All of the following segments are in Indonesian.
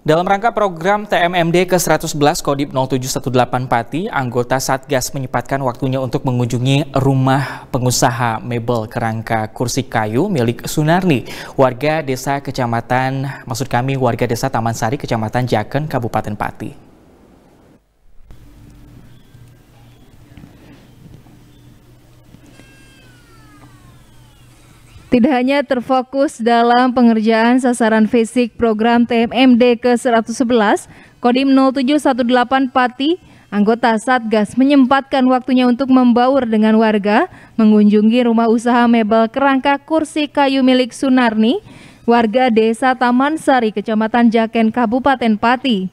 Dalam rangka program TMMD ke-111 Kodip 0718 Pati, anggota Satgas menyempatkan waktunya untuk mengunjungi rumah pengusaha mebel kerangka kursi kayu milik Sunarni, warga desa kecamatan, maksud kami warga desa Taman Sari, kecamatan Jaken, Kabupaten Pati. Tidak hanya terfokus dalam pengerjaan sasaran fisik program TMMD ke-111, Kodim 0718 Pati, anggota Satgas menyempatkan waktunya untuk membaur dengan warga, mengunjungi rumah usaha mebel kerangka kursi kayu milik Sunarni, warga desa Taman Sari, Kecamatan Jaken, Kabupaten Pati.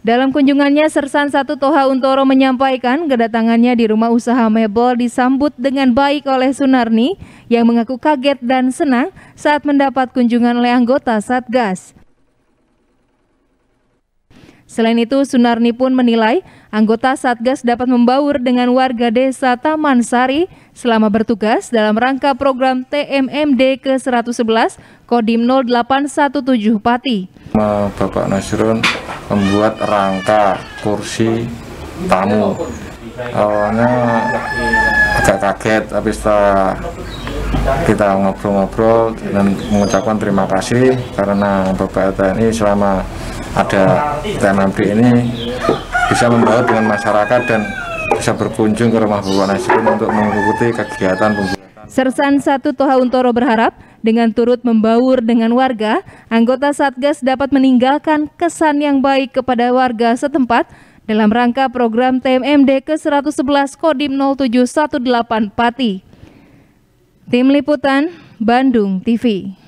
Dalam kunjungannya, Sersan Satu Toha Untoro menyampaikan kedatangannya di rumah usaha mebel disambut dengan baik oleh Sunarni yang mengaku kaget dan senang saat mendapat kunjungan oleh anggota Satgas. Selain itu, Sunarni pun menilai anggota Satgas dapat membaur dengan warga desa Taman Sari selama bertugas dalam rangka program TMMD ke-111 Kodim 0817 Pati. Bapak Nasrun membuat rangka kursi tamu awalnya agak kaget tapi setelah kita ngobrol-ngobrol dan mengucapkan terima kasih karena Bapak TNI selama ada tnmp ini bisa membawa dengan masyarakat dan bisa berkunjung ke rumah Bapak Nasir untuk mengikuti kegiatan pembuatan. Sersan 1 Toha Untoro berharap dengan turut membaur dengan warga, anggota Satgas dapat meninggalkan kesan yang baik kepada warga setempat dalam rangka program TMMD ke-111 Kodim 0718 Pati. Tim Liputan, Bandung TV.